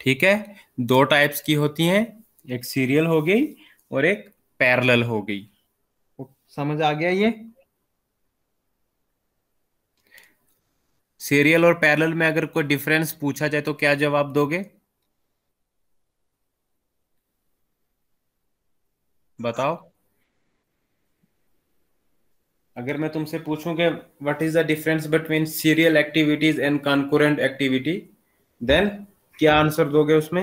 ठीक है दो टाइप्स की होती हैं एक सीरियल हो गई और एक पैरेलल हो गई समझ आ गया ये सीरियल और पैरेलल में अगर कोई डिफरेंस पूछा जाए तो क्या जवाब दोगे बताओ अगर मैं तुमसे पूछूं कि what is the difference between serial activities and concurrent activity then क्या आंसर दोगे उसमें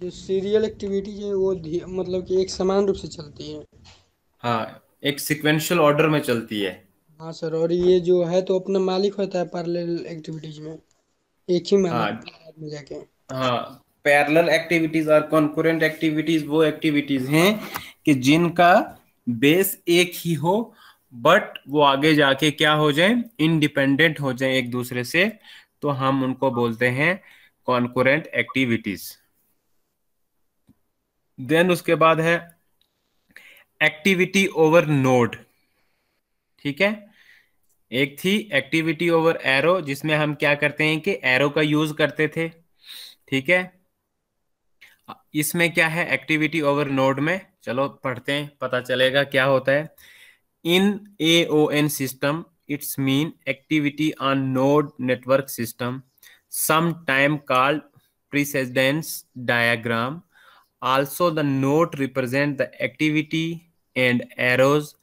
जो सीरियल एक्टिविटी है वो मतलब कि एक समान रूप से चलती है हाँ एक सिक्वेंशियल ऑर्डर में चलती है हाँ सर और ये जो है तो अपना मालिक होता है पैरेलल एक्टिविटीज में एक ही मालिक हाँ, में जाके हाँ पैरेलल एक्टिविटीज और कॉन्करेंट एक्टिविटीज वो एक्टिविटीज हैं कि जिनका बेस एक ही हो बट वो आगे जाके क्या हो जाए इंडिपेंडेंट हो जाए एक दूसरे से तो हम उनको बोलते हैं कॉन्कोरेंट एक्टिविटीज देन उसके बाद है एक्टिविटी ओवर नोड ठीक है एक थी एक्टिविटी ओवर एरो जिसमें हम क्या करते हैं कि एरो का यूज करते थे ठीक है इसमें क्या है एक्टिविटी ओवर नोड में चलो पढ़ते हैं पता चलेगा क्या होता है in A O N system its mean activity on node network system, time called precedence diagram. Also, the node represent the activity and arrows,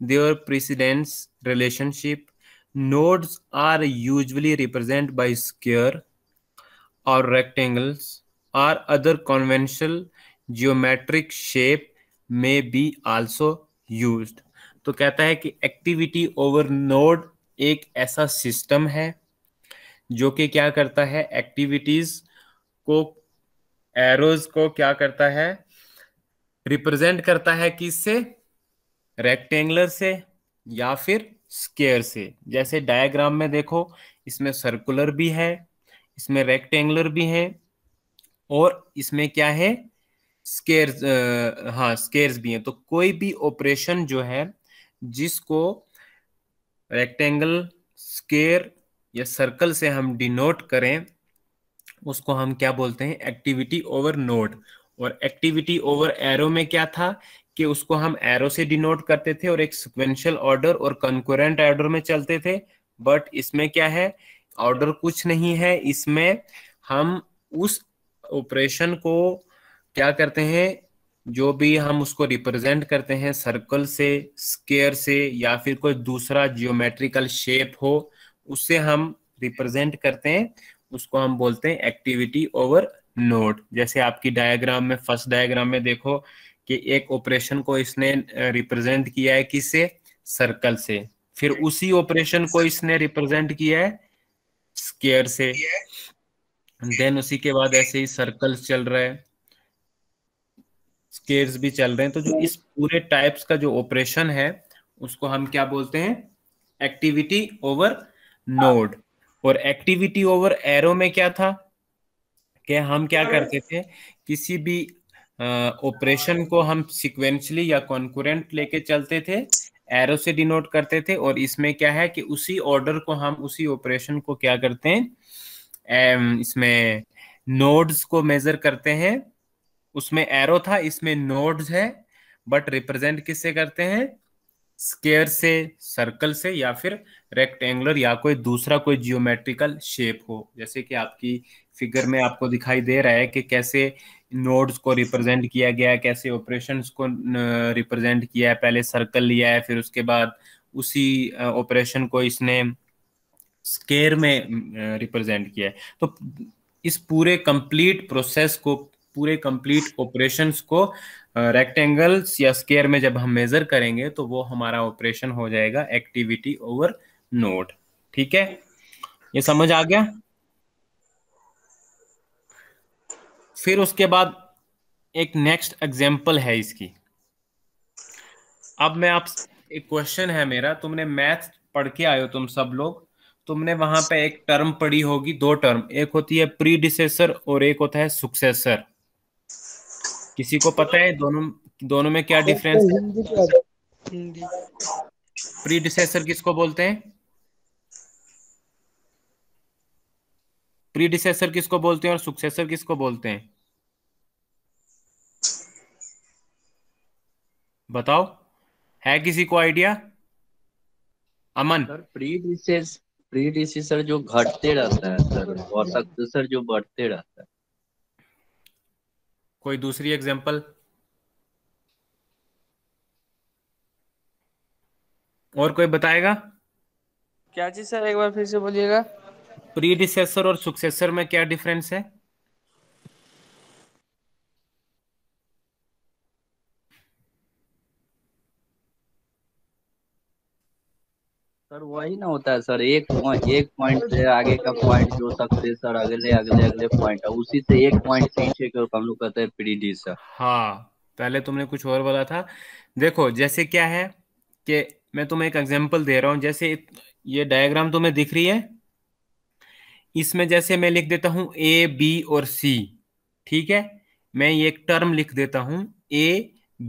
their precedence relationship. Nodes are usually represented by square or rectangles or other conventional geometric shape may be also used. तो कहता है कि activity over node एक ऐसा system है जो कि क्या करता है एक्टिविटीज को एरोज को क्या करता है रिप्रेजेंट करता है किससे रेक्टेंगुलर से या फिर स्केयर से जैसे डायग्राम में देखो इसमें सर्कुलर भी है इसमें रेक्टेंगुलर भी है और इसमें क्या है स्केयर हाँ स्केयर्स भी हैं तो कोई भी ऑपरेशन जो है जिसको रेक्टेंगल स्केयर या सर्कल से हम डिनोट करें उसको हम क्या बोलते हैं एक्टिविटी ओवर नोड और एक्टिविटी ओवर एरो में क्या था कि उसको हम एरो से डिनोट करते थे और एक सिक्वेंशियल ऑर्डर और कंकोरेंट ऑर्डर में चलते थे बट इसमें क्या है ऑर्डर कुछ नहीं है इसमें हम उस ऑपरेशन को क्या करते हैं जो भी हम उसको रिप्रेजेंट करते हैं सर्कल से स्केयर से या फिर कोई दूसरा जियोमेट्रिकल शेप हो उससे हम रिप्रेजेंट करते हैं उसको हम बोलते हैं एक्टिविटी ओवर नोड जैसे आपकी डायग्राम में फर्स्ट डायग्राम में देखो कि एक ऑपरेशन को इसने रिप्रेजेंट किया है किससे सर्कल से फिर उसी ऑपरेशन को इसने रिप्रेजेंट किया है स्केयर से देन उसी के बाद ऐसे ही सर्कल चल रहा है स्केर्स भी चल रहे हैं तो जो इस पूरे टाइप्स का जो ऑपरेशन है उसको हम क्या बोलते हैं एक्टिविटी ओवर नोड और एक्टिविटी ओवर एरो में क्या था कि हम क्या करते थे किसी भी ऑपरेशन को हम सिक्वेंशली या कॉन्कुरेंट लेके चलते थे एरो से डिनोट करते थे और इसमें क्या है कि उसी ऑर्डर को हम उसी ऑपरेशन को क्या करते हैं इसमें नोड्स को मेजर करते हैं उसमें एरो था इसमें नोड्स है बट रिप्रेजेंट किससे करते हैं स्केयर से सर्कल से या फिर रेक्टेंगुलर या कोई दूसरा कोई जियोमेट्रिकल शेप हो जैसे कि आपकी फिगर में आपको दिखाई दे रहा है कि कैसे नोड्स को रिप्रेजेंट किया गया कैसे ऑपरेशंस को रिप्रेजेंट किया है पहले सर्कल लिया है फिर उसके बाद उसी ऑपरेशन को इसने स्केयर में रिप्रेजेंट किया है तो इस पूरे कंप्लीट प्रोसेस को पूरे कंप्लीट ऑपरेशंस को रेक्टेंगल्स या स्केयर में जब हम मेजर करेंगे तो वो हमारा ऑपरेशन हो जाएगा एक्टिविटी ओवर नोड ठीक है ये समझ आ गया फिर उसके बाद एक नेक्स्ट एग्जाम्पल है इसकी अब मैं आप एक क्वेश्चन है मेरा तुमने मैथ पढ़ के आयो तुम सब लोग तुमने वहां पे एक टर्म पढ़ी होगी दो टर्म एक होती है प्रीडिसेसर और एक होता है सुक्सेसर किसी को पता है दोनों दोनों में क्या डिफरेंस है प्रीडिसेसर किसको बोलते हैं प्रीडिसेसर किसको बोलते हैं और सुक्सेसर किसको बोलते हैं बताओ है किसी को आइडिया अमन प्रीडिसेसर जो घटते रहता है सर और सक्सेसर जो बढ़ते रहता है कोई दूसरी एग्जाम्पल और कोई बताएगा क्या चीज सर एक बार फिर से बोलिएगा प्रीडिसेसर और सुक्सेसर में क्या डिफरेंस है सर वही ना होता है सर एक एक पॉइंट से आगे का पॉइंट जो सकते सर अगले अगले अगले पॉइंट उसी से एक पॉइंट पीछे के हम लोग कहते हैं प्रीडी सर हाँ पहले तुमने कुछ और बोला था देखो जैसे क्या है कि मैं तुम्हें एक एग्जांपल दे रहा हूँ जैसे ये डायग्राम तुम्हें दिख रही है इसमें जैसे मैं लिख देता हूँ ए बी और सी ठीक है मैं ये एक टर्म लिख देता हूँ ए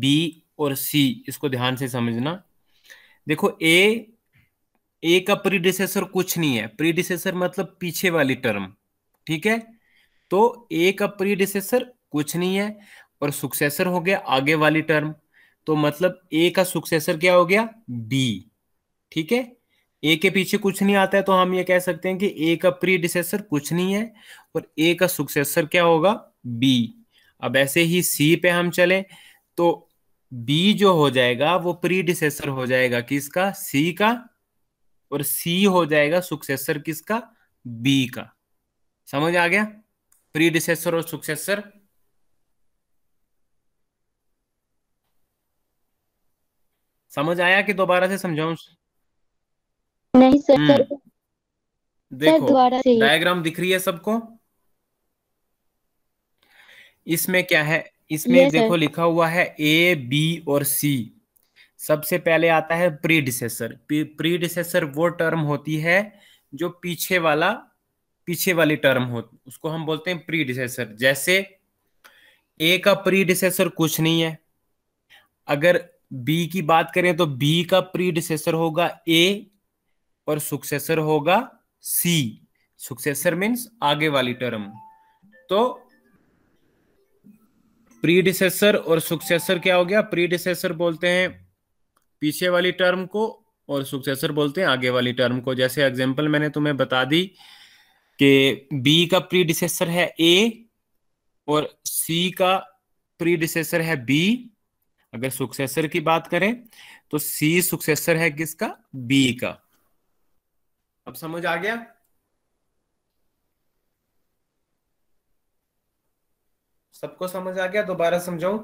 बी और सी इसको ध्यान से समझना देखो ए ए का प्रीडिसेसर कुछ नहीं है प्रीडिसेसर मतलब पीछे वाली टर्म ठीक है तो ए का प्रीडिसेसर कुछ नहीं है और सुक्सेसर हो गया आगे वाली टर्म तो मतलब ए का सुक्सेसर क्या हो गया बी ठीक है ए के पीछे कुछ नहीं आता है तो हम ये कह सकते हैं कि ए का प्रीडिसेसर कुछ नहीं है और ए का सुक्सेसर क्या होगा बी अब ऐसे ही सी पे हम चले तो बी जो हो जाएगा वो प्रीडिसेसर हो जाएगा किसका सी का और सी हो जाएगा सुक्सेसर किसका बी का समझ आ गया प्री डिसेसर और सुक्सेसर समझ आया कि दोबारा से समझाऊं नहीं सर हम्म। देखो डायग्राम दिख रही है सबको इसमें क्या है इसमें देखो लिखा हुआ है ए बी और सी सबसे पहले आता है प्री प्री डिसेसर वो टर्म होती है जो पीछे वाला पीछे वाली टर्म हो उसको हम बोलते हैं प्री डिसेसर जैसे ए का प्री डिसेसर कुछ नहीं है अगर बी की बात करें तो बी का प्री डिसेसर होगा ए और सुक्सेसर होगा सी सुक्सेसर मीन्स आगे वाली टर्म तो प्री डिसेसर और सुक्सेसर क्या हो गया प्री डिसेसर बोलते हैं पीछे वाली टर्म को और सुक्सेसर बोलते हैं आगे वाली टर्म को जैसे एग्जाम्पल मैंने तुम्हें बता दी कि बी का प्रीडिसेसर है ए और सी का प्रीडिसेसर है बी अगर सुक्सेसर की बात करें तो सी सुक्सेसर है किसका बी का अब समझ आ गया सबको समझ आ गया दोबारा समझाऊं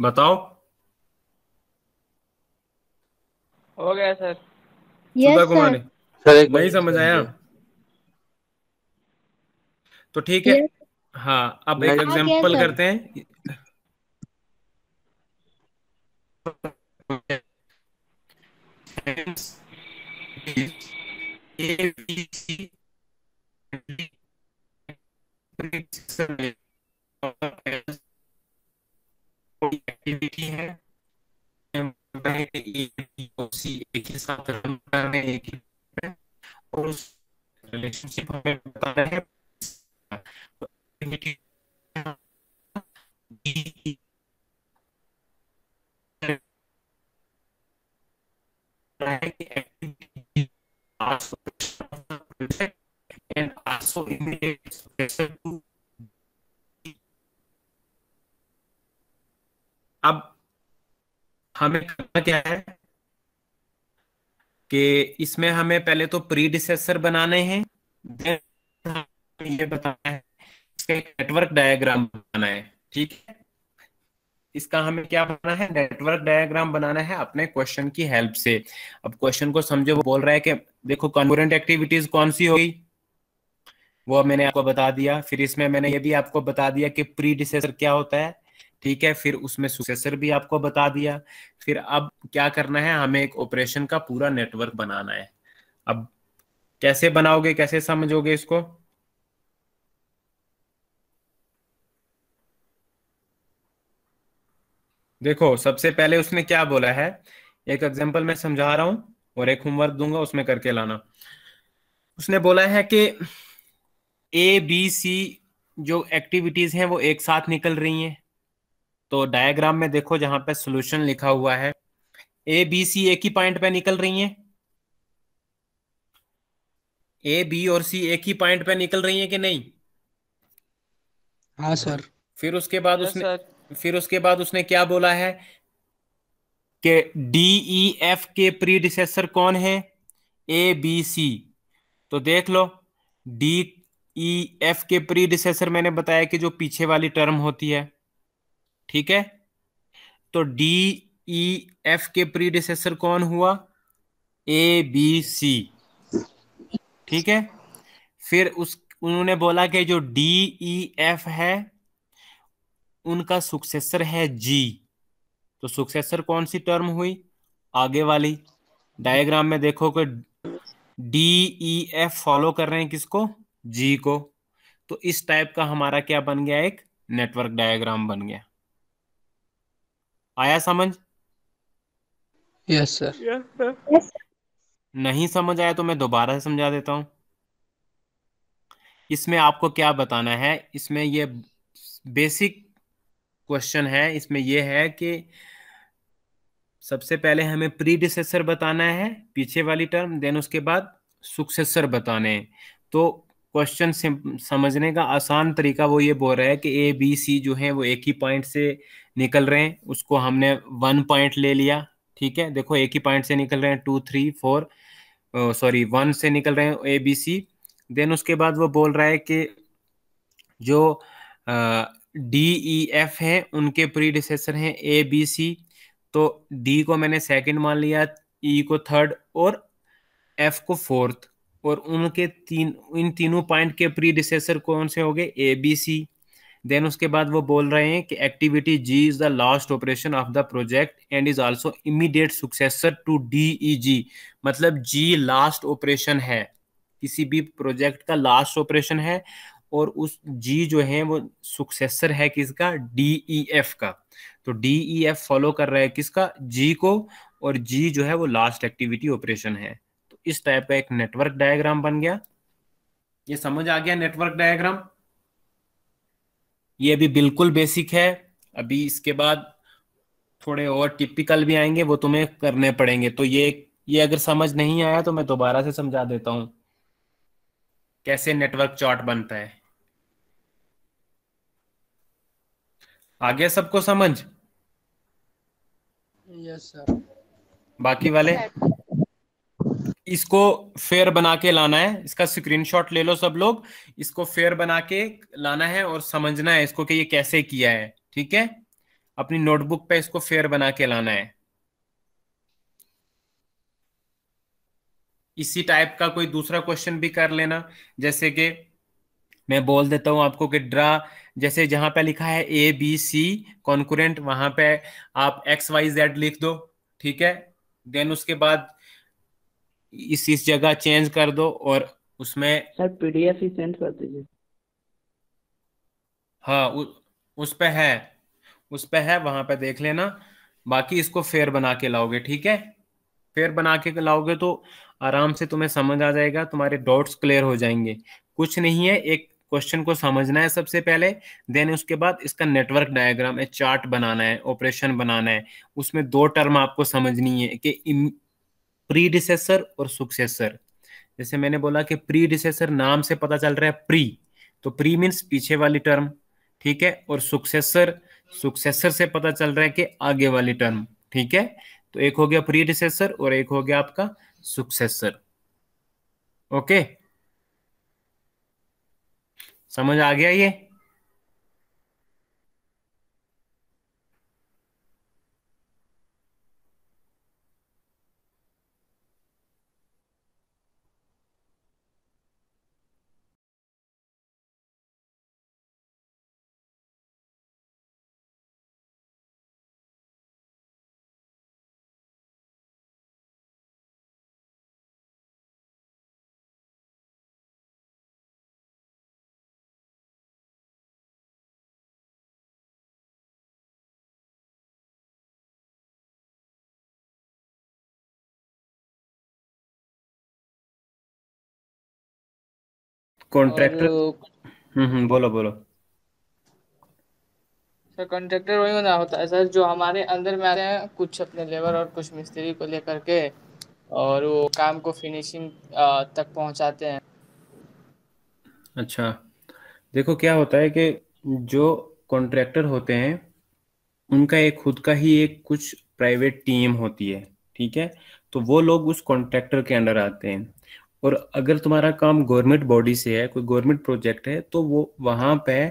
बताओ हो गया सर सुधा कुमारी सर नहीं समझ आया तो ठीक है हाँ अब एक एग्जांपल करते हैं एक्टिविटी है एक ही साथ रन कर रहे हैं एक ही और उस रिलेशनशिप हमें बता रहे हैं and also immediate अब हमें करना क्या है कि इसमें हमें पहले तो प्रीडिसेसर बनाने हैं ये बताना है इसका नेटवर्क डायग्राम बनाना है ठीक है इसका हमें क्या बनाना है नेटवर्क डायग्राम बनाना है अपने क्वेश्चन की हेल्प से अब क्वेश्चन को समझो वो बोल रहा है कि देखो कॉन्करेंट एक्टिविटीज कौन सी होगी वो मैंने आपको बता दिया फिर इसमें मैंने ये भी आपको बता दिया कि प्रीडिसेसर क्या होता है ठीक है फिर उसमें सुसेसर भी आपको बता दिया फिर अब क्या करना है हमें एक ऑपरेशन का पूरा नेटवर्क बनाना है अब कैसे बनाओगे कैसे समझोगे इसको देखो सबसे पहले उसने क्या बोला है एक एग्जांपल मैं समझा रहा हूं और एक होमवर्क दूंगा उसमें करके लाना उसने बोला है कि ए बी सी जो एक्टिविटीज हैं वो एक साथ निकल रही हैं तो डायग्राम में देखो जहां पे सोल्यूशन लिखा हुआ है ए बी सी एक ही पॉइंट पे निकल रही हैं ए बी और सी एक ही पॉइंट पे निकल रही हैं कि नहीं हाँ सर फिर उसके बाद उसने फिर उसके बाद उसने क्या बोला है कि डी ई एफ के प्रीडिसेसर कौन है ए बी सी तो देख लो डी ई एफ के प्रीडिसेसर मैंने बताया कि जो पीछे वाली टर्म होती है ठीक है तो डी ई एफ के प्रीडिसेसर कौन हुआ ए बी सी ठीक है फिर उस उन्होंने बोला कि जो डी ई एफ है उनका सुक्सेसर है जी तो सुक्सेसर कौन सी टर्म हुई आगे वाली डायग्राम में देखो कि डी ई एफ फॉलो कर रहे हैं किसको जी को तो इस टाइप का हमारा क्या बन गया एक नेटवर्क डायग्राम बन गया आया समझ यस सर नहीं समझ आया तो मैं दोबारा समझा देता हूं इसमें आपको क्या बताना है इसमें ये बेसिक क्वेश्चन है इसमें यह है कि सबसे पहले हमें प्रीडिसेसर बताना है पीछे वाली टर्म देन उसके बाद सुक्सेसर बताने तो क्वेश्चन समझने का आसान तरीका वो ये बोल रहा है कि ए बी सी जो है वो एक ही पॉइंट से निकल रहे हैं उसको हमने वन पॉइंट ले लिया ठीक है देखो एक ही पॉइंट से निकल रहे हैं two three four sorry one से निकल रहे हैं ए बी सी देन उसके बाद वो बोल रहा है कि जो डी ई एफ हैं उनके प्रीडिसेसर हैं ए बी सी तो डी को मैंने सेकंड मान लिया ई e को थर्ड और एफ को फोर्थ और उनके तीन इन तीनों पॉइंट के प्रीडिसेसर कौन से हो गए ए बी सी देन उसके बाद वो बोल रहे हैं कि activity G is the last operation of the project and is also immediate successor to D E G मतलब जी लास्ट ऑपरेशन है किसी भी प्रोजेक्ट का लास्ट ऑपरेशन है और उस जी जो है वो सक्सेसर है किसका डी ई एफ का तो डी ई एफ फॉलो कर रहा है किसका जी को और जी जो है वो लास्ट एक्टिविटी ऑपरेशन है तो इस टाइप का एक नेटवर्क डायग्राम बन गया ये समझ आ गया नेटवर्क डायग्राम ये अभी बिल्कुल बेसिक है अभी इसके बाद थोड़े और टिपिकल भी आएंगे वो तुम्हें करने पड़ेंगे तो ये ये अगर समझ नहीं आया तो मैं दोबारा से समझा देता हूं कैसे नेटवर्क चार्ट बनता है आगे सबको समझ यस yes, सर बाकी वाले इसको फेयर बना के लाना है इसका स्क्रीनशॉट ले लो सब लोग इसको फेयर बना के लाना है और समझना है इसको कि ये कैसे किया है ठीक है अपनी नोटबुक पे इसको फेयर बना के लाना है इसी टाइप का कोई दूसरा क्वेश्चन भी कर लेना जैसे कि मैं बोल देता हूं आपको कि ड्रा जैसे जहां पे लिखा है ए बी सी कॉन्कुरेंट वहां पे आप एक्स वाई जेड लिख दो ठीक है देन उसके बाद इस इस जगह चेंज कर दो और उसमें सर पीडीएफ ही सेंड कर दीजिए हाँ उ, उस पे है उस पे है वहां पे देख लेना बाकी इसको फेयर बना के लाओगे ठीक है फेयर बना के लाओगे तो आराम से तुम्हें समझ आ जाएगा तुम्हारे डॉट्स क्लियर हो जाएंगे कुछ नहीं है एक क्वेश्चन को समझना है सबसे पहले देन उसके बाद इसका नेटवर्क डायग्राम है चार्ट बनाना है ऑपरेशन बनाना है उसमें दो टर्म आपको समझनी है कि प्रीडिसेसर और सुक्सेसर जैसे मैंने बोला कि प्रीडिसेसर नाम से पता चल रहा है प्री तो प्री मीन्स पीछे वाली टर्म ठीक है और सुक्सेसर सुक्सेसर से पता चल रहा है कि आगे वाली टर्म ठीक है तो एक हो गया प्रीडिसेसर और एक हो गया आपका सुक्सेसर ओके समझ आ गया ये कॉन्ट्रैक्टर हम्म, हम्म बोलो बोलो सर कॉन्ट्रैक्टर वही बना होता है सर जो हमारे अंदर में आते हैं कुछ अपने लेबर और कुछ मिस्त्री को लेकर के और वो काम को फिनिशिंग तक पहुंचाते हैं अच्छा देखो क्या होता है कि जो कॉन्ट्रैक्टर होते हैं उनका एक खुद का ही एक कुछ प्राइवेट टीम होती है ठीक है तो वो लोग उस कॉन्ट्रैक्टर के अंडर आते हैं और अगर तुम्हारा काम गवर्नमेंट बॉडी से है कोई गवर्नमेंट प्रोजेक्ट है तो वो वहां पे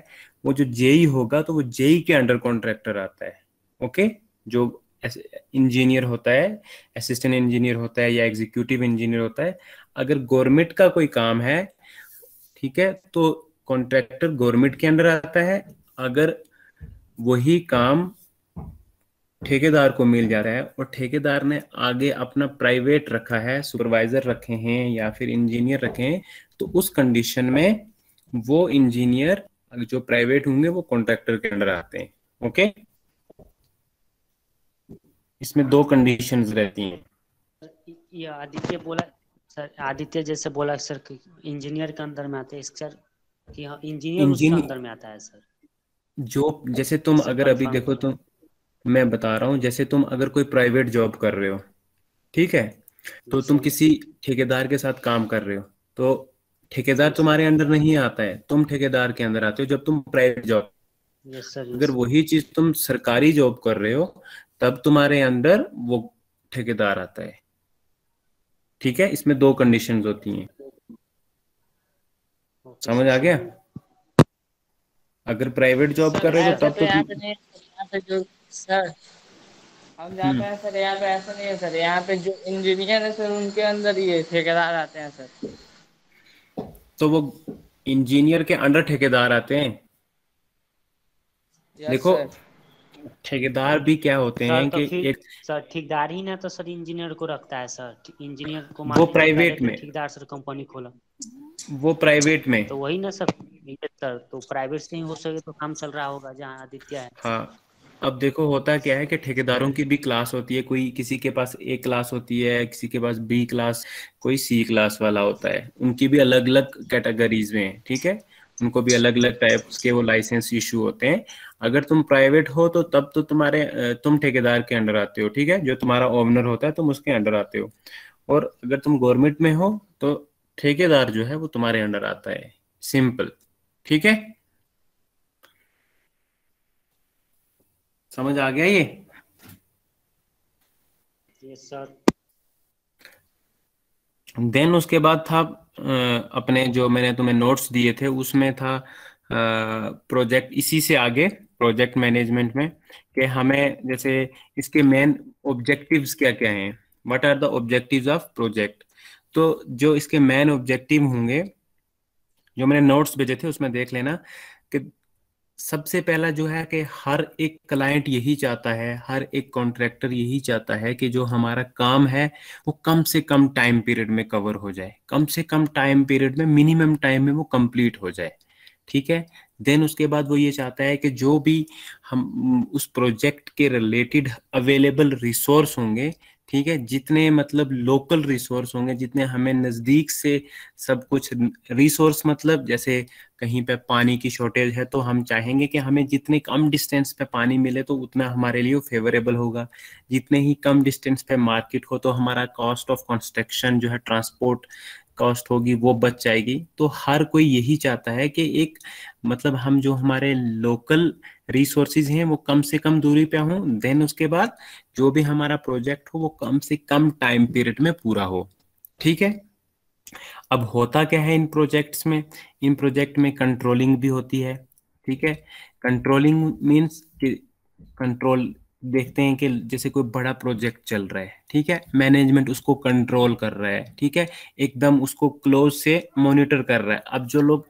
वो जो जेई e होगा तो वो जेई e के अंडर कॉन्ट्रैक्टर आता है ओके जो इंजीनियर होता है असिस्टेंट इंजीनियर होता है या एग्जीक्यूटिव इंजीनियर होता है अगर गवर्नमेंट का कोई काम है ठीक है तो कॉन्ट्रैक्टर गवर्नमेंट के अंडर आता है अगर वही काम ठेकेदार को मिल जा रहा है और ठेकेदार ने आगे अपना प्राइवेट रखा है सुपरवाइजर रखे हैं या फिर इंजीनियर रखे हैं तो उस कंडीशन में वो इंजीनियर जो प्राइवेट होंगे वो कॉन्ट्रेक्टर के अंडर आते हैं ओके इसमें दो कंडीशंस रहती हैं आदित्य बोला सर आदित्य जैसे बोला सर इंजीनियर के अंदर में आते हैं सर कि इंजीनियर हाँ, उसके अंदर में आता है सर जो जैसे तुम अगर अभी देखो तुम तो, मैं बता रहा हूँ जैसे तुम अगर कोई प्राइवेट जॉब कर रहे हो ठीक है तो तुम किसी ठेकेदार के साथ काम कर रहे हो तो ठेकेदार तुम्हारे अंदर नहीं आता है तुम ठेकेदार के अंदर आते हो जब तुम प्राइवेट जॉब अगर वही चीज तुम सरकारी जॉब कर रहे हो तब तुम्हारे अंदर वो ठेकेदार आता है ठीक है इसमें दो कंडीशन होती हैं समझ आ गया अगर प्राइवेट जॉब कर रहे हो तो तब तो, तो, तो, तो, तो, तो, तो, तो सर हम जाते हैं सर यहाँ पे ऐसा नहीं है सर यहाँ पे जो इंजीनियर है सर उनके अंदर ये ठेकेदार आते हैं सर तो वो इंजीनियर के अंडर ठेकेदार आते हैं देखो ठेकेदार भी क्या होते हैं तो कि एक सर ठेकेदार ही ना तो सर इंजीनियर को रखता है सर इंजीनियर को वो प्राइवेट तो में ठेकेदार सर कंपनी खोला वो प्राइवेट में तो वही ना सर सर तो प्राइवेट से ही हो सके तो काम चल रहा होगा जहाँ आदित्य है हाँ अब देखो होता क्या है कि ठेकेदारों की भी क्लास होती है कोई किसी के पास ए क्लास होती है किसी के पास बी क्लास कोई सी क्लास वाला होता है उनकी भी अलग अलग कैटेगरीज में है ठीक है उनको भी अलग अलग टाइप के वो लाइसेंस इशू होते हैं अगर तुम प्राइवेट हो तो तब तो तुम्हारे तुम ठेकेदार के अंडर आते हो ठीक है जो तुम्हारा ओनर होता है तुम उसके अंडर आते हो और अगर तुम गवर्नमेंट में हो तो ठेकेदार जो है वो तुम्हारे अंडर आता है सिंपल ठीक है समझ आ गया ये देन उसके बाद था अपने जो मैंने तुम्हें नोट्स दिए थे उसमें था प्रोजेक्ट इसी से आगे प्रोजेक्ट मैनेजमेंट में कि हमें जैसे इसके मेन ऑब्जेक्टिव्स क्या क्या हैं what are the objectives of project तो जो इसके मेन ऑब्जेक्टिव होंगे जो मैंने नोट्स भेजे थे उसमें देख लेना कि सबसे पहला जो है कि हर एक क्लाइंट यही चाहता है हर एक कॉन्ट्रैक्टर यही चाहता है कि जो हमारा काम है वो कम से कम टाइम पीरियड में कवर हो जाए कम से कम टाइम पीरियड में मिनिमम टाइम में वो कंप्लीट हो जाए ठीक है देन उसके बाद वो ये चाहता है कि जो भी हम उस प्रोजेक्ट के रिलेटेड अवेलेबल रिसोर्स होंगे ठीक है जितने मतलब लोकल रिसोर्स होंगे जितने हमें नज़दीक से सब कुछ रिसोर्स मतलब जैसे कहीं पे पानी की शॉर्टेज है तो हम चाहेंगे कि हमें जितने कम डिस्टेंस पे पानी मिले तो उतना हमारे लिए फेवरेबल होगा जितने ही कम डिस्टेंस पे मार्केट हो तो हमारा कॉस्ट ऑफ कंस्ट्रक्शन जो है ट्रांसपोर्ट कॉस्ट होगी वो बच जाएगी तो हर कोई यही चाहता है कि एक मतलब हम जो हमारे लोकल रिसोर्सेज हैं वो कम से कम दूरी पे हों देन उसके बाद जो भी हमारा प्रोजेक्ट हो वो कम से कम टाइम पीरियड में पूरा हो ठीक है अब होता क्या है इन प्रोजेक्ट्स में इन प्रोजेक्ट में कंट्रोलिंग भी होती है ठीक है कंट्रोलिंग मीन्स कंट्रोल देखते हैं कि जैसे कोई बड़ा प्रोजेक्ट चल रहा है ठीक है मैनेजमेंट उसको कंट्रोल कर रहा है ठीक है एकदम उसको क्लोज से मॉनिटर कर रहा है अब जो लोग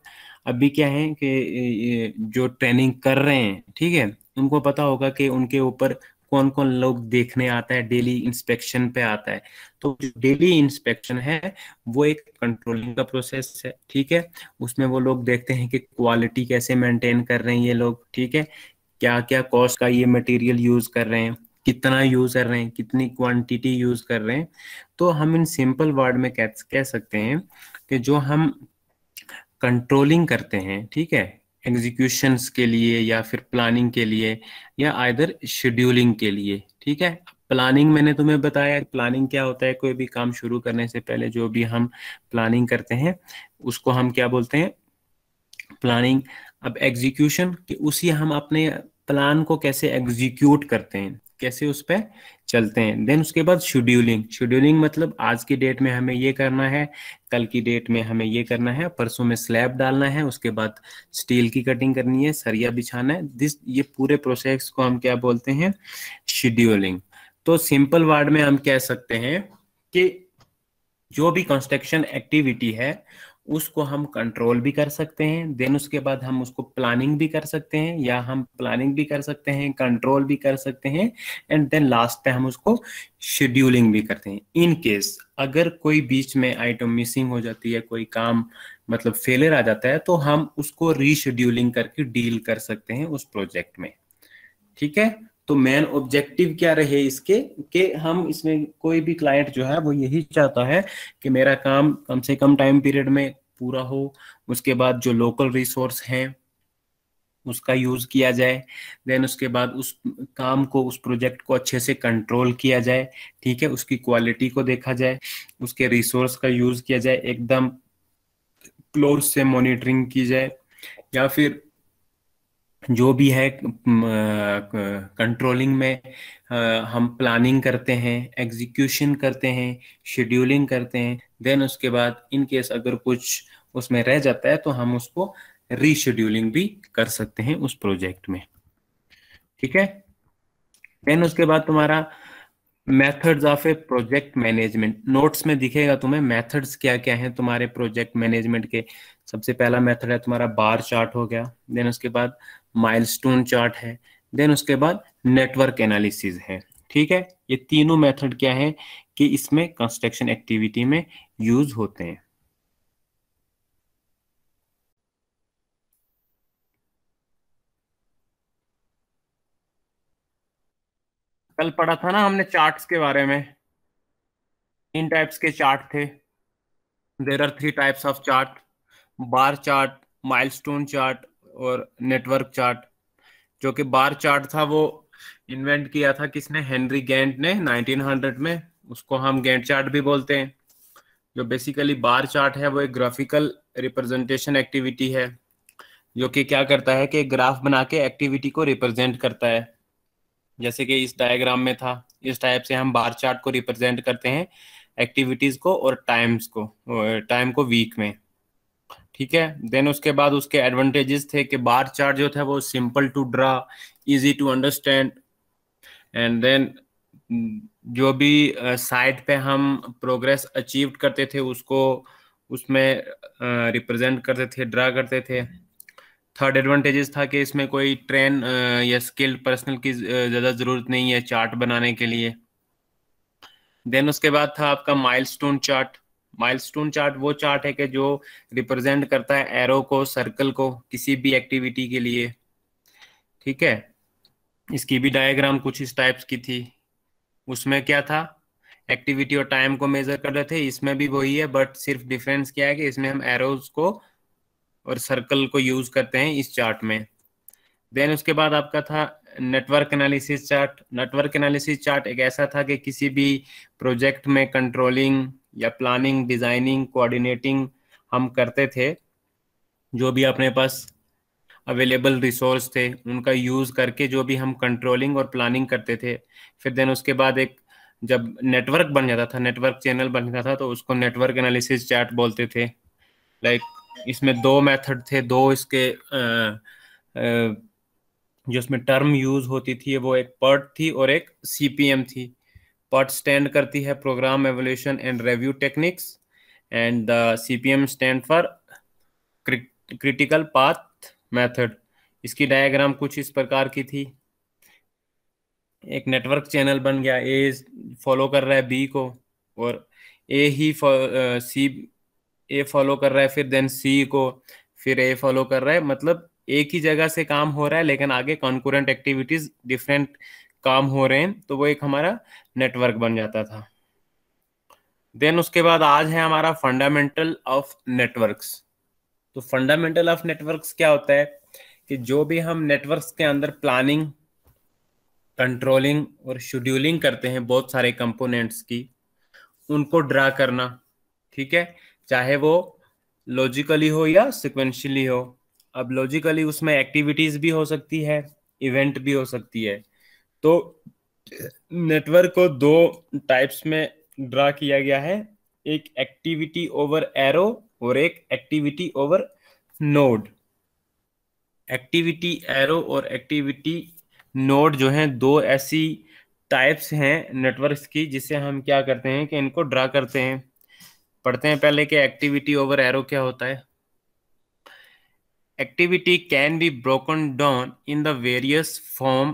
अभी क्या है कि जो ट्रेनिंग कर रहे हैं ठीक है उनको पता होगा कि उनके ऊपर कौन कौन लोग देखने आता है डेली इंस्पेक्शन पे आता है तो जो डेली इंस्पेक्शन है वो एक कंट्रोलिंग का प्रोसेस है ठीक है उसमें वो लोग देखते हैं कि क्वालिटी कैसे मेंटेन कर रहे हैं ये लोग ठीक है क्या क्या कॉस्ट का ये मटेरियल यूज कर रहे हैं कितना यूज कर रहे हैं कितनी क्वांटिटी यूज कर रहे हैं तो हम इन सिंपल वर्ड में कह कह सकते हैं कि जो हम कंट्रोलिंग करते हैं ठीक है एग्जीक्यूशंस के लिए या फिर प्लानिंग के लिए या आइदर शेड्यूलिंग के लिए ठीक है प्लानिंग मैंने तुम्हें बताया प्लानिंग क्या होता है कोई भी काम शुरू करने से पहले जो भी हम प्लानिंग करते हैं उसको हम क्या बोलते हैं प्लानिंग अब एग्जीक्यूशन उसी हम अपने प्लान को कैसे एग्जीक्यूट करते हैं कैसे उस पर चलते हैं देन उसके बाद शेड्यूलिंग शेड्यूलिंग मतलब आज की डेट में हमें ये करना है कल की डेट में हमें ये करना है परसों में स्लैब डालना है उसके बाद स्टील की कटिंग करनी है सरिया बिछाना है दिस ये पूरे प्रोसेस को हम क्या बोलते हैं शेड्यूलिंग तो सिंपल वर्ड में हम कह सकते हैं कि जो भी कंस्ट्रक्शन एक्टिविटी है उसको हम कंट्रोल भी कर सकते हैं देन उसके बाद हम उसको प्लानिंग भी कर सकते हैं या हम प्लानिंग भी कर सकते हैं कंट्रोल भी कर सकते हैं एंड देन लास्ट पे हम उसको शेड्यूलिंग भी करते हैं इन केस अगर कोई बीच में आइटम मिसिंग हो जाती है कोई काम मतलब फेलियर आ जाता है तो हम उसको रीशेड्यूलिंग करके डील कर सकते हैं उस प्रोजेक्ट में ठीक है तो मेन ऑब्जेक्टिव क्या रहे इसके कि हम इसमें कोई भी क्लाइंट जो है वो यही चाहता है कि मेरा काम कम से कम टाइम पीरियड में पूरा हो उसके बाद जो लोकल रिसोर्स हैं उसका यूज किया जाए देन उसके बाद उस काम को उस प्रोजेक्ट को अच्छे से कंट्रोल किया जाए ठीक है उसकी क्वालिटी को देखा जाए उसके रिसोर्स का यूज किया जाए एकदम क्लोज से मॉनिटरिंग की जाए या फिर जो भी है कंट्रोलिंग में हम प्लानिंग करते हैं एग्जीक्यूशन करते हैं शेड्यूलिंग करते हैं देन उसके बाद इन केस अगर कुछ उसमें रह जाता है तो हम उसको रीशेड्यूलिंग भी कर सकते हैं उस प्रोजेक्ट में ठीक है देन उसके बाद तुम्हारा methods of a project management notes में दिखेगा तुम्हें मेथड्स क्या क्या हैं तुम्हारे प्रोजेक्ट मैनेजमेंट के सबसे पहला मेथड है तुम्हारा बार चार्ट हो गया देन उसके बाद माइलस्टोन चार्ट है देन उसके बाद नेटवर्क एनालिसिस है ठीक है ये तीनों मेथड क्या है कि इसमें कंस्ट्रक्शन एक्टिविटी में यूज होते हैं कल पढ़ा था ना हमने चार्ट्स के बारे में तीन टाइप्स के चार्ट थे there are three types of chart bar chart milestone chart और नेटवर्क चार्ट जो कि बार चार्ट था वो इन्वेंट किया था किसने हेनरी गेंट ने 1900 में उसको हम गेंट चार्ट भी बोलते हैं जो बेसिकली बार चार्ट है वो एक ग्राफिकल रिप्रेजेंटेशन एक्टिविटी है जो कि क्या करता है कि ग्राफ बना के एक्टिविटी को रिप्रेजेंट करता है जैसे कि इस डायग्राम में था इस टाइप से हम बार चार्ट को रिप्रेजेंट करते हैं एक्टिविटीज को और टाइम्स को टाइम को वीक में ठीक है देन उसके बाद उसके एडवांटेजेस थे कि बार चार्ट जो था वो simple to draw easy to understand and then जो भी साइट uh, पे हम प्रोग्रेस अचीव करते थे उसको उसमें रिप्रेजेंट uh, करते थे ड्रा करते थे थर्ड एडवांटेजेस था कि इसमें कोई ट्रेन uh, या स्किल पर्सनल की ज़्यादा ज़रूरत नहीं है चार्ट बनाने के लिए देन उसके बाद था आपका माइलस्टोन चार्ट माइलस्टोन चार्ट वो चार्ट है कि जो रिप्रेजेंट करता है एरो को सर्कल को किसी भी एक्टिविटी के लिए ठीक है इसकी भी डायग्राम कुछ इस टाइप्स की थी उसमें क्या था एक्टिविटी और टाइम को मेजर कर रहे थे इसमें भी वही है बट सिर्फ डिफरेंस क्या है कि इसमें हम एरोज को और सर्कल को यूज करते हैं इस चार्ट में देन उसके बाद आपका था network analysis chart network analysis chart एक ऐसा था कि किसी भी प्रोजेक्ट में कंट्रोलिंग या प्लानिंग डिजाइनिंग कोऑर्डिनेटिंग हम करते थे जो भी अपने पास अवेलेबल रिसोर्स थे उनका यूज़ करके जो भी हम कंट्रोलिंग और प्लानिंग करते थे फिर देन उसके बाद एक जब नेटवर्क बन जाता था नेटवर्क चैनल बन जाता था तो उसको नेटवर्क एनालिसिस चैट बोलते थे लाइक like, इसमें दो मेथड थे दो इसके आ, आ, जो इसमें टर्म यूज होती थी वो एक पर्ट e थी और एक सीपीएम थी part है program hai and review techniques and techniques and the cpm stand for critical path method इसकी डायग्राम कुछ इस प्रकार की थी एक नेटवर्क चैनल बन गया ए फॉलो कर रहा है बी को और ए ही सी ए फॉलो कर रहा है फिर देन सी को फिर ए फॉलो कर रहा है मतलब एक ही जगह से काम हो रहा है लेकिन आगे कॉन्कुरेंट एक्टिविटीज डिफरेंट काम हो रहे हैं तो वो एक हमारा नेटवर्क बन जाता था देन उसके बाद आज है हमारा फंडामेंटल ऑफ नेटवर्क्स तो फंडामेंटल ऑफ नेटवर्क्स क्या होता है कि जो भी हम नेटवर्क्स के अंदर प्लानिंग कंट्रोलिंग और शेड्यूलिंग करते हैं बहुत सारे कंपोनेंट्स की उनको ड्रा करना ठीक है चाहे वो लॉजिकली हो या सिक्वेंशियली हो अब लॉजिकली उसमें एक्टिविटीज भी हो सकती है इवेंट भी हो सकती है तो नेटवर्क को दो टाइप्स में ड्रा किया गया है एक एक्टिविटी ओवर एरो और एक activity over node activity arrow और एक्टिविटी नोड जो हैं दो ऐसी टाइप्स हैं नेटवर्क्स की जिसे हम क्या करते हैं कि इनको ड्रा करते हैं पढ़ते हैं पहले कि एक्टिविटी ओवर एरो क्या होता है activity can be broken down in the various form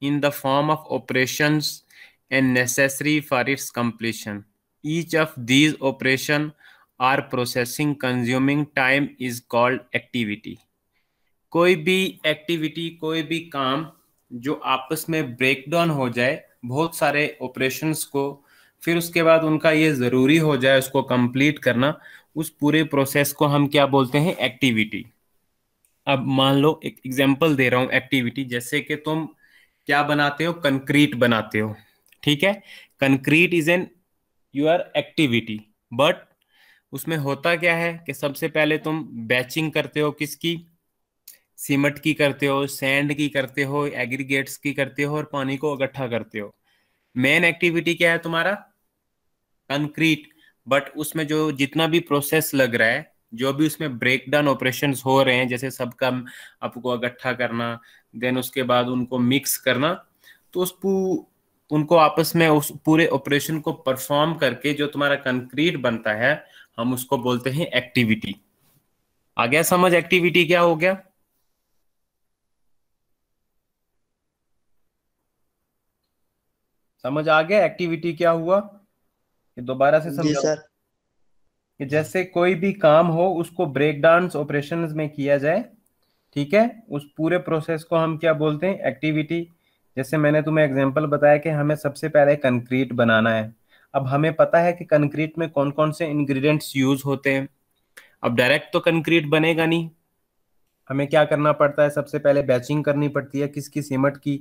in the form of operations and necessary for its completion. Each of these operation or processing consuming time is called activity. कोई भी activity कोई भी काम जो आपस में break down हो जाए बहुत सारे ऑपरेशंस को फिर उसके बाद उनका ये ज़रूरी हो जाए उसको कंप्लीट करना उस पूरे प्रोसेस को हम क्या बोलते हैं एक्टिविटी अब मान लो एक एग्जांपल दे रहा हूँ एक्टिविटी जैसे कि तुम क्या बनाते हो कंक्रीट बनाते हो ठीक है concrete is an your activity but उसमें होता क्या है कि सबसे पहले तुम बैचिंग करते हो किसकी सीमेंट की करते हो सैंड की करते हो एग्रीगेट्स की करते हो और पानी को इकट्ठा करते हो मेन एक्टिविटी क्या है तुम्हारा कंक्रीट बट उसमें जो जितना भी प्रोसेस लग रहा है जो भी उसमें ब्रेकडाउन ऑपरेशंस हो रहे हैं जैसे सब आपको इकट्ठा करना देन उसके बाद उनको मिक्स करना तो उस पू उनको आपस में उस पूरे ऑपरेशन को परफॉर्म करके जो तुम्हारा कंक्रीट बनता है हम उसको बोलते हैं एक्टिविटी आ गया समझ एक्टिविटी क्या हो गया समझ आ गया एक्टिविटी क्या हुआ ये दोबारा से समझ सर कि जैसे कोई भी काम हो उसको ब्रेकडाउन ऑपरेशंस में किया जाए ठीक है उस पूरे प्रोसेस को हम क्या बोलते हैं एक्टिविटी जैसे मैंने तुम्हें एग्जाम्पल बताया कि हमें सबसे पहले कंक्रीट बनाना है अब हमें पता है कि कंक्रीट में कौन कौन से इंग्रेडिएंट्स यूज होते हैं अब डायरेक्ट तो कंक्रीट बनेगा नहीं हमें क्या करना पड़ता है सबसे पहले बैचिंग करनी पड़ती है किसकी सीमट की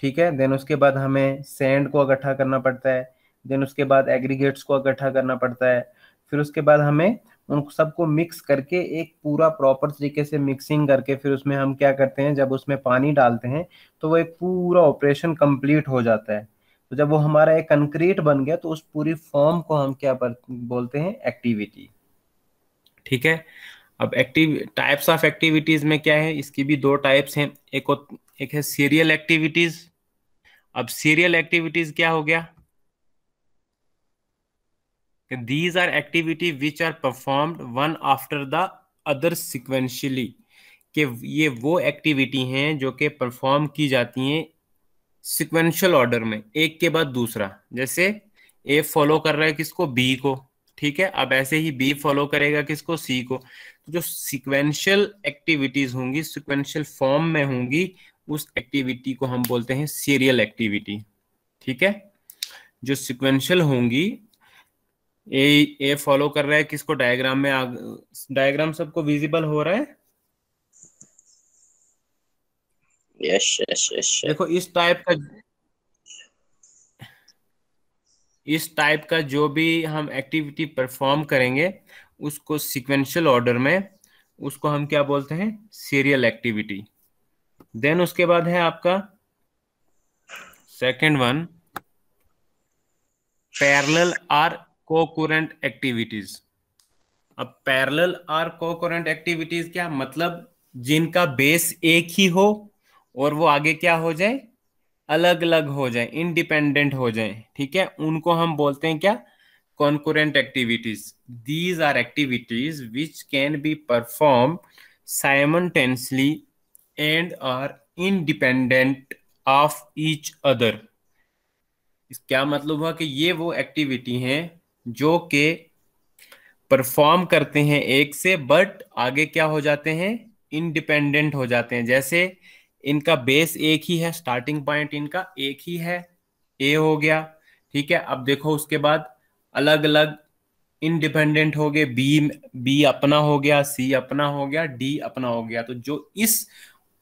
ठीक है देन उसके बाद हमें सेंड को इकट्ठा करना पड़ता है देन उसके बाद एग्रीगेट्स को इकट्ठा करना पड़ता है फिर उसके बाद हमें उन सबको मिक्स करके एक पूरा प्रॉपर तरीके से मिक्सिंग करके फिर उसमें हम क्या करते हैं जब उसमें पानी डालते हैं तो वो एक पूरा ऑपरेशन कंप्लीट हो जाता है तो जब वो हमारा एक कंक्रीट बन गया तो उस पूरी फॉर्म को हम क्या बोलते हैं एक्टिविटी ठीक है अब एक्टिव टाइप्स ऑफ एक्टिविटीज में क्या है इसकी भी दो टाइप्स हैं एक एक है सीरियल एक्टिविटीज अब सीरियल एक्टिविटीज क्या हो गया these are activity which are performed one after the other sequentially कि ये वो एक्टिविटी हैं जो कि परफॉर्म की जाती हैं सिक्वेंशियल ऑर्डर में एक के बाद दूसरा जैसे ए फॉलो कर रहा है किसको बी को ठीक है अब ऐसे ही बी फॉलो करेगा किसको सी को तो जो सिक्वेंशियल एक्टिविटीज होंगी सिक्वेंशियल फॉर्म में होंगी उस एक्टिविटी को हम बोलते हैं सीरियल एक्टिविटी ठीक है जो सिक्वेंशियल होंगी ए ए फॉलो कर रहा है किसको डायग्राम में आग, डायग्राम सबको विजिबल हो रहा है यस यस यस देखो इस टाइप का इस टाइप का जो भी हम एक्टिविटी परफॉर्म करेंगे उसको सिक्वेंशियल ऑर्डर में उसको हम क्या बोलते हैं सीरियल एक्टिविटी देन उसके बाद है आपका second one parallel or concurrent activities अब पैरेलल आर कोकुरेंट एक्टिविटीज क्या मतलब जिनका बेस एक ही हो और वो आगे क्या हो जाए अलग अलग हो जाए इंडिपेंडेंट हो जाए ठीक है उनको हम बोलते हैं क्या concurrent activities these are activities which can be perform simultaneously and are independent of each other क्या मतलब हुआ कि ये वो एक्टिविटी हैं जो के परफॉर्म करते हैं एक से बट आगे क्या हो जाते हैं इंडिपेंडेंट हो जाते हैं जैसे इनका बेस एक ही है स्टार्टिंग पॉइंट इनका एक ही है ए हो गया ठीक है अब देखो उसके बाद अलग अलग इंडिपेंडेंट हो गए बी बी अपना हो गया सी अपना हो गया डी अपना हो गया तो जो इस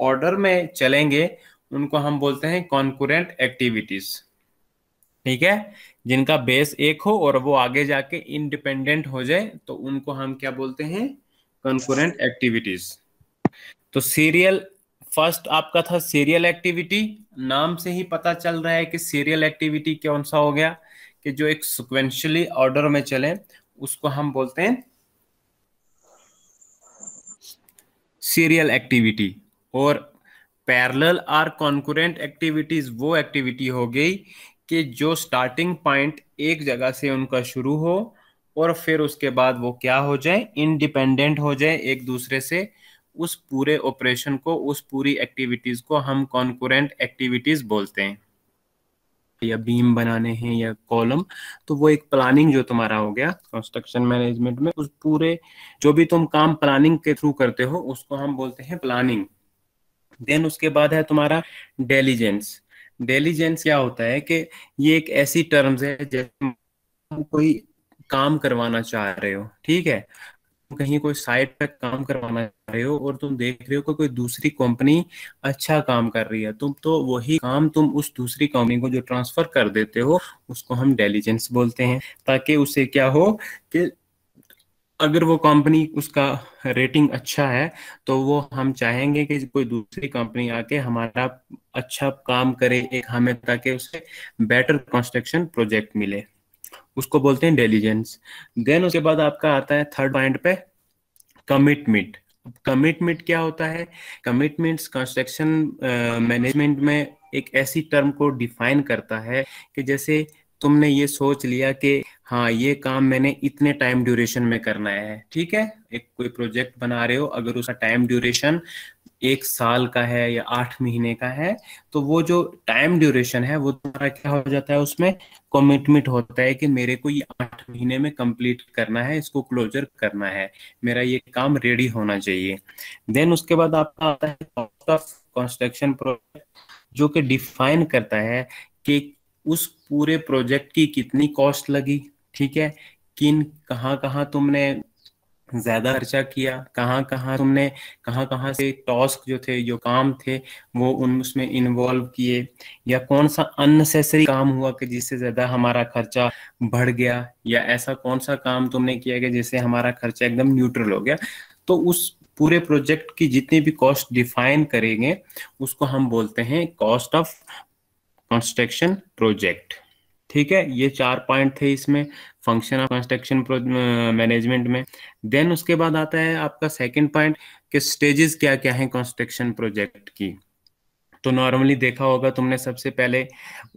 ऑर्डर में चलेंगे उनको हम बोलते हैं कॉन्कुरेंट एक्टिविटीज ठीक है जिनका बेस एक हो और वो आगे जाके इंडिपेंडेंट हो जाए तो उनको हम क्या बोलते हैं कंकुरेंट एक्टिविटीज तो सीरियल फर्स्ट आपका था सीरियल एक्टिविटी नाम से ही पता चल रहा है कि सीरियल एक्टिविटी कौन सा हो गया कि जो एक सिक्वेंशली ऑर्डर में चले उसको हम बोलते हैं सीरियल एक्टिविटी और पैरल आर कॉन्कुरेंट एक्टिविटीज वो एक्टिविटी हो गई कि जो स्टार्टिंग पॉइंट एक जगह से उनका शुरू हो और फिर उसके बाद वो क्या हो जाए इंडिपेंडेंट हो जाए एक दूसरे से उस पूरे ऑपरेशन को उस पूरी एक्टिविटीज को हम कॉन्कुरेंट एक्टिविटीज बोलते हैं या बीम बनाने हैं या कॉलम तो वो एक प्लानिंग जो तुम्हारा हो गया कंस्ट्रक्शन मैनेजमेंट में उस पूरे जो भी तुम काम प्लानिंग के थ्रू करते हो उसको हम बोलते हैं प्लानिंग देन उसके बाद है तुम्हारा डेलीजेंस डेलीजेंस क्या होता है कि ये एक ऐसी टर्म्स है जैसे कोई काम करवाना चाह रहे हो ठीक है कहीं कोई साइट पर काम करवाना चाह रहे हो और तुम देख रहे हो कि कोई दूसरी कंपनी अच्छा काम कर रही है तुम तो वही काम तुम उस दूसरी कंपनी को जो ट्रांसफर कर देते हो उसको हम डेलीजेंस बोलते हैं ताकि उसे क्या हो कि अगर वो कंपनी उसका रेटिंग अच्छा है तो वो हम चाहेंगे कि कोई दूसरी कंपनी आके हमारा अच्छा काम करे एक हमें ताकि उसे बेटर कंस्ट्रक्शन प्रोजेक्ट मिले उसको बोलते हैं डेलीजेंस देन उसके बाद आपका आता है थर्ड पॉइंट पे कमिटमेंट कमिटमेंट क्या होता है कमिटमेंट्स कंस्ट्रक्शन मैनेजमेंट में एक ऐसी टर्म को डिफाइन करता है कि जैसे तुमने ये सोच लिया कि हाँ ये काम मैंने इतने टाइम ड्यूरेशन में करना है ठीक है एक कोई प्रोजेक्ट बना रहे हो अगर उसका टाइम ड्यूरेशन एक साल का है या आठ महीने का है तो वो जो टाइम ड्यूरेशन है वो तुम्हारा क्या हो जाता है उसमें कमिटमेंट होता है कि मेरे को ये आठ महीने में कंप्लीट करना है इसको क्लोजर करना है मेरा ये काम रेडी होना चाहिए देन उसके बाद आपका आता है कॉस्ट ऑफ कंस्ट्रक्शन प्रोजेक्ट जो कि डिफाइन करता है कि उस पूरे प्रोजेक्ट की कितनी कॉस्ट लगी ठीक है किन कहाँ कहाँ तुमने ज्यादा खर्चा किया कहाँ कहाँ तुमने कहाँ कहाँ से टॉस्क जो थे जो काम थे वो उन उसमें इन्वॉल्व किए या कौन सा अननेसेसरी काम हुआ कि जिससे ज्यादा हमारा खर्चा बढ़ गया या ऐसा कौन सा काम तुमने किया कि जिससे हमारा खर्चा एकदम न्यूट्रल हो गया तो उस पूरे प्रोजेक्ट की जितनी भी कॉस्ट डिफाइन करेंगे उसको हम बोलते हैं कॉस्ट ऑफ कंस्ट्रक्शन प्रोजेक्ट ठीक है ये चार पॉइंट थे इसमें फंक्शन ऑफ कंस्ट्रक्शन मैनेजमेंट में देन उसके बाद आता है आपका सेकंड पॉइंट कि स्टेजेस क्या क्या हैं कंस्ट्रक्शन प्रोजेक्ट की तो नॉर्मली देखा होगा तुमने सबसे पहले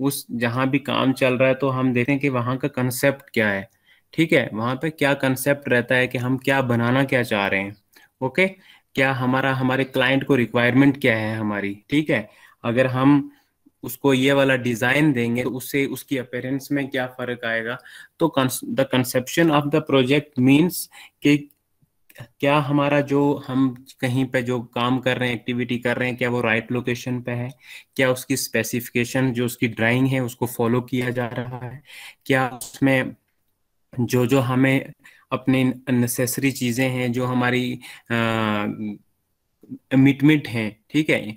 उस जहां भी काम चल रहा है तो हम देखते हैं कि वहां का कंसेप्ट क्या है ठीक है वहां पर क्या कंसेप्ट रहता है कि हम क्या बनाना क्या चाह रहे हैं ओके क्या हमारा हमारे क्लाइंट को रिक्वायरमेंट क्या है हमारी ठीक है अगर हम उसको ये वाला डिजाइन देंगे तो उससे उसकी अपेयरेंस में क्या फर्क आएगा तो the conception of the project means कि क्या हमारा जो हम कहीं पे जो काम कर रहे हैं एक्टिविटी कर रहे हैं क्या वो राइट लोकेशन पे है क्या उसकी स्पेसिफिकेशन जो उसकी ड्राइंग है उसको फॉलो किया जा रहा है क्या उसमें जो जो हमें अपनी नेसेसरी चीज़ें हैं जो हमारी आ, अमिटमेंट है ठीक है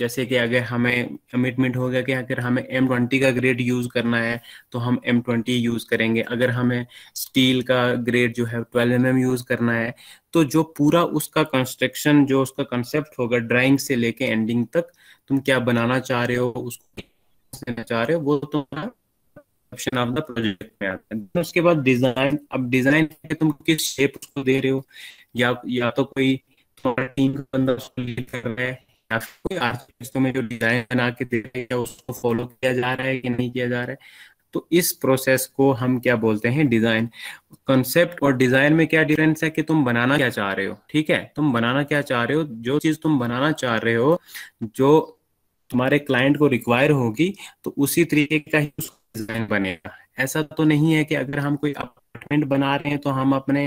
जैसे कि अगर हमें अमिटमेंट हो गया कि अगर हमें एम ट्वेंटी का ग्रेड यूज करना है तो हम एम ट्वेंटी यूज करेंगे अगर हमें स्टील का ग्रेड जो है ट्वेल्व एम एम यूज करना है तो जो पूरा उसका कंस्ट्रक्शन जो उसका कंसेप्ट होगा ड्राइंग से लेके एंडिंग तक तुम क्या बनाना चाह रहे हो उसको चाह रहे हो वो तुम्हारा ऑप्शन ऑफ द प्रोजेक्ट में आता है उसके बाद डिजाइन अब डिजाइन तुम किस शेप उसको दे रहे हो या या तो कोई टीम के अंदर उसको लीड कर रहे हैं या फिर कोई आर्टिस्टों में जो डिजाइन बना के दे रहे हैं उसको फॉलो किया जा रहा है कि नहीं किया जा रहा है तो इस प्रोसेस को हम क्या बोलते हैं डिजाइन कंसेप्ट और डिजाइन में क्या डिफरेंस है कि तुम बनाना क्या चाह रहे हो ठीक है तुम बनाना क्या चाह रहे हो जो चीज तुम बनाना चाह रहे हो जो तुम्हारे क्लाइंट को रिक्वायर होगी तो उसी तरीके का ही उसका डिजाइन बनेगा ऐसा तो नहीं है कि अगर हम कोई अपार्टमेंट बना रहे हैं तो हम अपने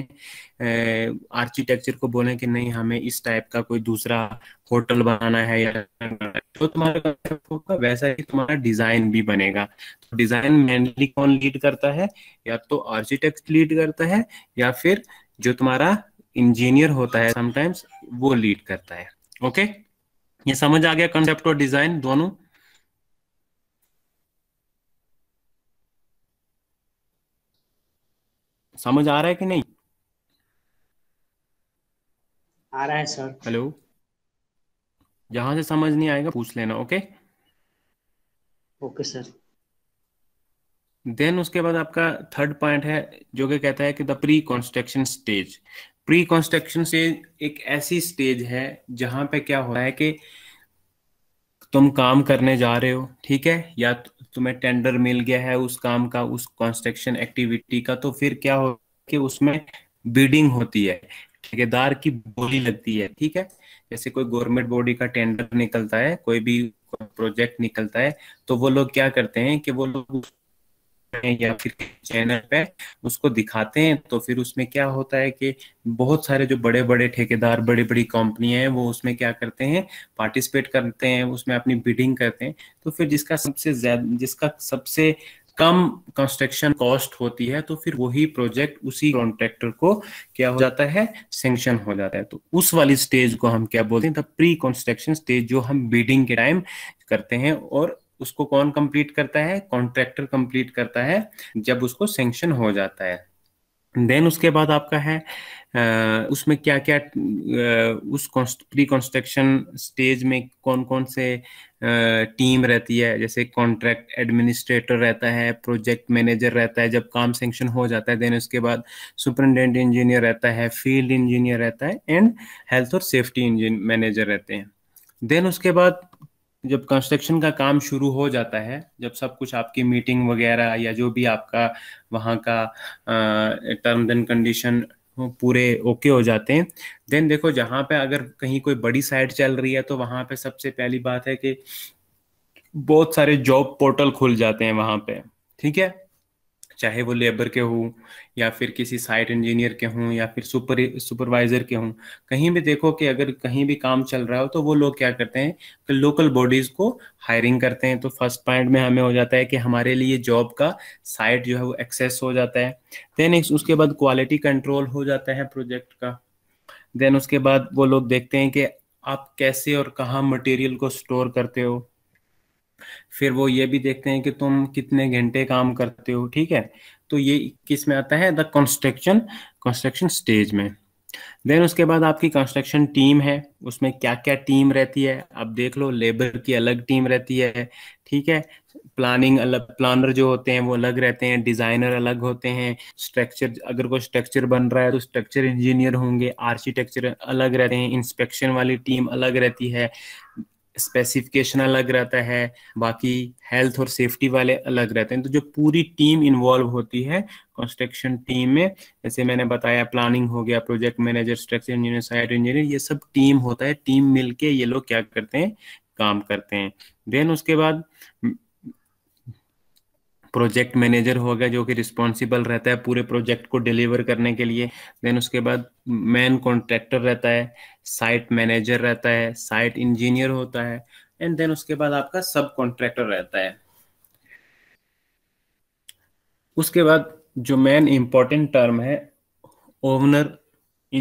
आर्किटेक्चर को बोलें कि नहीं हमें इस टाइप का कोई दूसरा होटल बनाना है या तो तुम्हारा होगा वैसा ही तुम्हारा डिजाइन भी बनेगा तो डिजाइन मेनली कौन लीड करता है या तो आर्किटेक्ट लीड करता है या फिर जो तुम्हारा इंजीनियर होता है समटाइम्स वो लीड करता है ओके ये समझ आ गया कंसेप्ट और डिजाइन दोनों समझ आ रहा है कि नहीं आ रहा है सर हेलो जहां से समझ नहीं आएगा पूछ लेना ओके ओके सर देन उसके बाद आपका थर्ड पॉइंट है जो कि कहता है कि the pre construction stage pre construction stage एक ऐसी स्टेज है जहां पे क्या हो रहा है कि तुम काम करने जा रहे हो ठीक है या तुम्हें टेंडर मिल गया है उस काम का उस कंस्ट्रक्शन एक्टिविटी का तो फिर क्या हो कि उसमें बीडिंग होती है ठेकेदार की बोली लगती है ठीक है जैसे कोई गवर्नमेंट बॉडी का टेंडर निकलता है कोई भी प्रोजेक्ट निकलता है तो वो लोग क्या करते हैं कि वो लोग हैं या फिर चैनल पे उसको दिखाते हैं तो फिर उसमें क्या होता है कि बहुत सारे जो बड़े बड़े ठेकेदार बड़ी बड़ी कंपनियां हैं वो उसमें क्या करते हैं पार्टिसिपेट करते हैं उसमें अपनी बिडिंग करते हैं तो फिर जिसका सबसे ज्यादा जिसका सबसे कम कंस्ट्रक्शन कॉस्ट होती है तो फिर वही प्रोजेक्ट उसी कॉन्ट्रेक्टर को क्या हो जाता है सेंक्शन हो जाता है तो उस वाली स्टेज को हम क्या बोलते हैं प्री कंस्ट्रक्शन स्टेज जो हम बिडिंग के टाइम करते हैं और उसको कौन कंप्लीट करता है कॉन्ट्रैक्टर कंप्लीट करता है जब उसको सेंक्शन हो जाता है देन उसके बाद आपका है उसमें क्या क्या उस प्री कंस्ट्रक्शन स्टेज में कौन कौन से टीम रहती है जैसे कॉन्ट्रैक्ट एडमिनिस्ट्रेटर रहता है प्रोजेक्ट मैनेजर रहता है जब काम सेंक्शन हो जाता है देन उसके बाद सुपरिटेंडेंट इंजीनियर रहता है फील्ड इंजीनियर रहता है एंड हेल्थ और सेफ्टी इंजीनियर मैनेजर रहते हैं देन उसके बाद जब कंस्ट्रक्शन का काम शुरू हो जाता है जब सब कुछ आपकी मीटिंग वगैरह या जो भी आपका वहाँ का टर्म एंड कंडीशन पूरे ओके हो जाते हैं देन देखो जहाँ पे अगर कहीं कोई बड़ी साइट चल रही है तो वहाँ पे सबसे पहली बात है कि बहुत सारे जॉब पोर्टल खुल जाते हैं वहाँ पे ठीक है चाहे वो लेबर के हों या फिर किसी साइट इंजीनियर के हों या फिर सुपर सुपरवाइजर के हों कहीं भी देखो कि अगर कहीं भी काम चल रहा हो तो वो लोग क्या करते हैं कि लोकल बॉडीज़ को हायरिंग करते हैं तो फर्स्ट पॉइंट में हमें हो जाता है कि हमारे लिए जॉब का साइट जो है वो एक्सेस हो जाता है देन उसके बाद क्वालिटी कंट्रोल हो जाता है प्रोजेक्ट का देन उसके बाद वो लोग देखते हैं कि आप कैसे और कहाँ मटेरियल को स्टोर करते हो फिर वो ये भी देखते हैं कि तुम कितने घंटे काम करते हो ठीक है तो ये किस में आता है द कंस्ट्रक्शन कंस्ट्रक्शन स्टेज में देन उसके बाद आपकी कंस्ट्रक्शन टीम है उसमें क्या क्या टीम रहती है आप देख लो लेबर की अलग टीम रहती है ठीक है प्लानिंग अलग प्लानर जो होते हैं वो अलग रहते हैं डिजाइनर अलग होते हैं स्ट्रक्चर अगर कोई स्ट्रक्चर बन रहा है तो स्ट्रक्चर इंजीनियर होंगे आर्किटेक्चर अलग रहते हैं इंस्पेक्शन वाली टीम अलग रहती है स्पेसिफिकेशन अलग रहता है बाकी हेल्थ और सेफ्टी वाले अलग रहते हैं तो जो पूरी टीम इन्वॉल्व होती है कंस्ट्रक्शन टीम में जैसे मैंने बताया प्लानिंग हो गया project manager structure engineer side engineer ये सब टीम होता है टीम मिलके ये लोग क्या करते हैं काम करते हैं देन उसके बाद प्रोजेक्ट मैनेजर हो गया जो कि रिस्पॉन्सिबल रहता है पूरे प्रोजेक्ट को डिलीवर करने के लिए देन उसके बाद मैन कॉन्ट्रैक्टर रहता है साइट मैनेजर रहता है साइट इंजीनियर होता है एंड देन उसके बाद आपका सब कॉन्ट्रैक्टर रहता है उसके बाद जो मेन इंपॉर्टेंट टर्म है ओवनर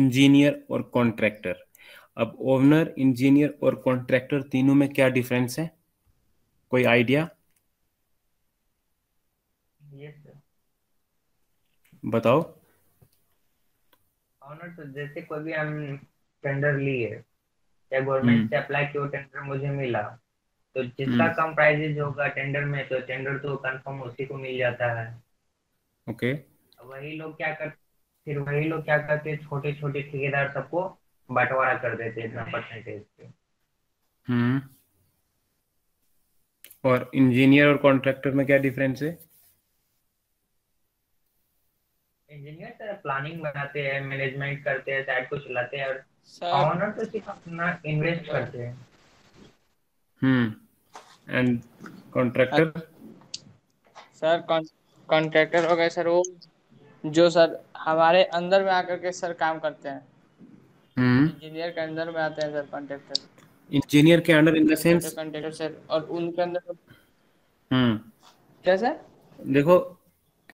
इंजीनियर और कॉन्ट्रैक्टर अब ओवनर इंजीनियर और कॉन्ट्रैक्टर तीनों में क्या डिफरेंस है कोई आइडिया बताओ ऑनर हाँ सर तो जैसे कोई भी हम टेंडर लिए या गवर्नमेंट हम्म। से अप्लाई किया टेंडर मुझे मिला तो जिसका हम्म। कम प्राइजेज होगा टेंडर में तो टेंडर तो कंफर्म उसी को मिल जाता है ओके okay. वही लोग क्या कर फिर वही लोग क्या करते छोटे छोटे ठेकेदार सबको बंटवारा कर देते इतना परसेंटेज पे हम्म और इंजीनियर और कॉन्ट्रैक्टर में क्या डिफरेंस है इंजीनियर सर प्लानिंग बनाते हैं मैनेजमेंट करते हैं को चलाते हैं और तो सिर्फ अपना इन्वेस्ट करते हैं हम्म एंड कॉन्ट्रैक्टर सर कॉन्ट्रैक्टर हो गए सर वो जो सर हमारे अंदर में आकर के सर काम करते हैं हम्म। इंजीनियर के अंदर में आते हैं सर कॉन्ट्रैक्टर इंजीनियर के in the sense contractor sir और उनके अंदर हम्म क्या सर देखो